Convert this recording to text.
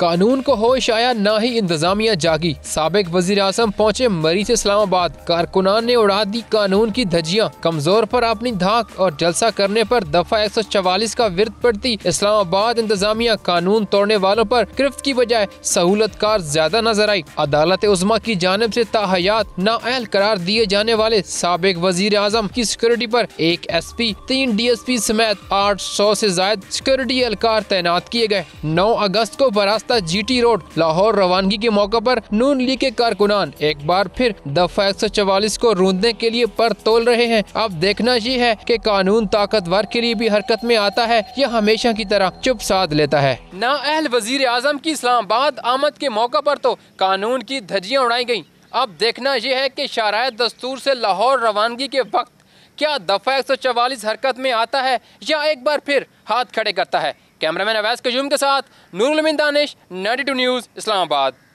कानून को होश आया न ही इंतजामिया जागी सबक वजीर अजम पहुँचे मरीज इस्लामाबाद कारकुनान ने उड़ा दी कानून की धजियाँ कमजोर आरोप अपनी धाक और जलसा करने आरोप दफा एक सौ चवालीस का विरत पड़ती इस्लामाबाद इंतजामिया कानून तोड़ने वालों आरोप गिरफ्त की बजाय सहूलत कार ज्यादा नजर आई अदालत उजमा की जानब ऐसी ताहयात अहल करार दिए जाने वाले सबक वजीर अजम की सिक्योरिटी आरोप एक एस पी तीन डी एस पी समेत आठ सौ ऐसी जायद सिक्योरिटी एहलकार तैनात किए गए नौ अगस्त को बरास्त रास्ता जी रोड लाहौर रवानगी के मौके आरोप नून लीग के कारकुनान एक बार फिर दफा एक सौ चवालीस को रूंदने के लिए पर तोल रहे हैं अब देखना ये है की कानून ताकतवर के लिए भी हरकत में आता है या हमेशा की तरह चुप साध लेता है ना अहल वजीर आजम की इस्लामाबाद आमद के मौके पर तो कानून की धजियाँ उड़ाई गयी अब देखना यह है कि शराय दस्तूर से लाहौर रवानगी के वक्त क्या दफा एक हरकत में आता है या एक बार फिर हाथ खड़े करता है कैमरामैन अवैस कजूम के साथ नूरुलमिन दानिश नाइटी न्यूज़ इस्लामाबाद